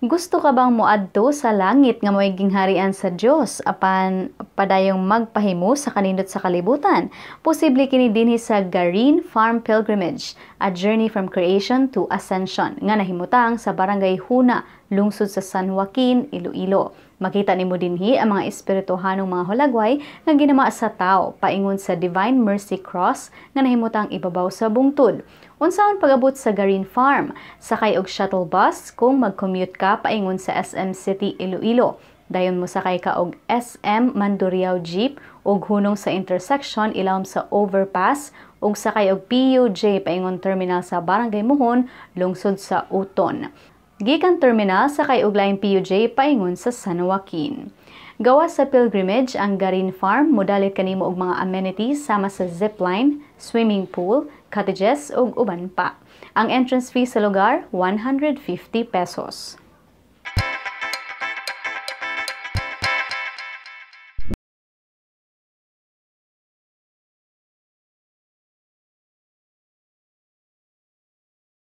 Gusto ka bang muadto sa langit nga mo'y gingharian sa Dios apan padayong magpahimo sa kanindot sa kalibutan? Posible kini dinhi sa Garin Farm Pilgrimage, a journey from creation to ascension nga nahimutang sa Barangay Huna, lungsod sa San Joaquin, Iloilo. Makita nimo dinhi ang mga espirituhanong mga hulagway nga ginama sa tao paingon sa Divine Mercy Cross nga nahimutang ibabaw sa bungtod. Unsaon pagabot sa Garin Farm, sakay og shuttle bus kung mag-commute ka paingon sa SM City Iloilo. Dayon mo sakay ka og SM Mandurriao Jeep og hunong sa intersection ilawom sa overpass ug sakay og PUJ paingon terminal sa Barangay Muhon lungsod sa Uton. Gikan terminal sa kay PUJ paingon sa San Joaquin. Gawa sa pilgrimage ang Garin Farm, modalit kanimo og mga amenities sama sa zipline, swimming pool, cottages ug uban pa. Ang entrance fee sa lugar 150 pesos.